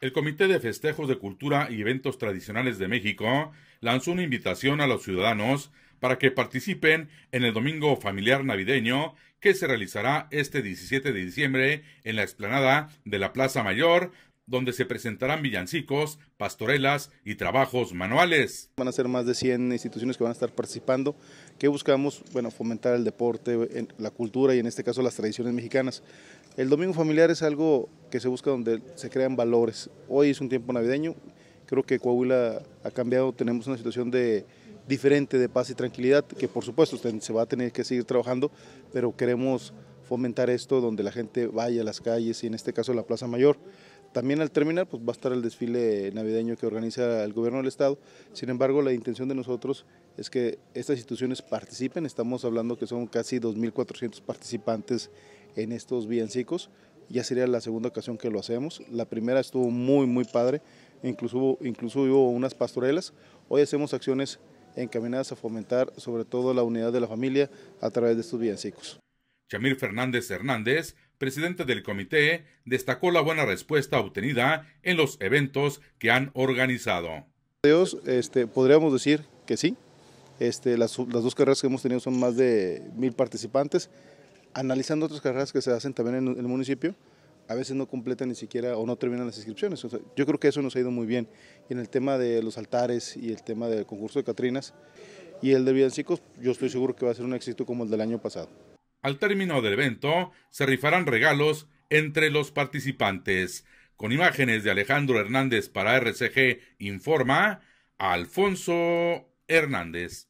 El Comité de Festejos de Cultura y Eventos Tradicionales de México lanzó una invitación a los ciudadanos para que participen en el Domingo Familiar Navideño que se realizará este 17 de diciembre en la explanada de la Plaza Mayor donde se presentarán villancicos, pastorelas y trabajos manuales. Van a ser más de 100 instituciones que van a estar participando, que buscamos bueno, fomentar el deporte, la cultura y en este caso las tradiciones mexicanas. El domingo familiar es algo que se busca donde se crean valores. Hoy es un tiempo navideño, creo que Coahuila ha cambiado, tenemos una situación de diferente de paz y tranquilidad, que por supuesto se va a tener que seguir trabajando, pero queremos fomentar esto donde la gente vaya a las calles y en este caso la Plaza Mayor. También al terminar pues va a estar el desfile navideño que organiza el gobierno del estado. Sin embargo, la intención de nosotros es que estas instituciones participen. Estamos hablando que son casi 2400 participantes en estos villancicos. Ya sería la segunda ocasión que lo hacemos. La primera estuvo muy muy padre. Incluso hubo, incluso hubo unas pastorelas. Hoy hacemos acciones encaminadas a fomentar sobre todo la unidad de la familia a través de estos villancicos. Chamir Fernández Hernández, presidente del comité, destacó la buena respuesta obtenida en los eventos que han organizado. Dios, este, podríamos decir que sí. Este, las, dos carreras que hemos tenido son más de mil participantes. Analizando otras carreras que se hacen también en, el municipio, a veces no completan ni siquiera o no terminan las inscripciones. yo creo que eso nos ha ido muy bien. Y en el tema de los altares y el tema del concurso de Catrinas y el de Villancicos, yo estoy seguro que va a ser un éxito como el del año pasado. Al término del evento, se rifarán regalos entre los participantes. Con imágenes de Alejandro Hernández para RCG Informa, Alfonso Hernández.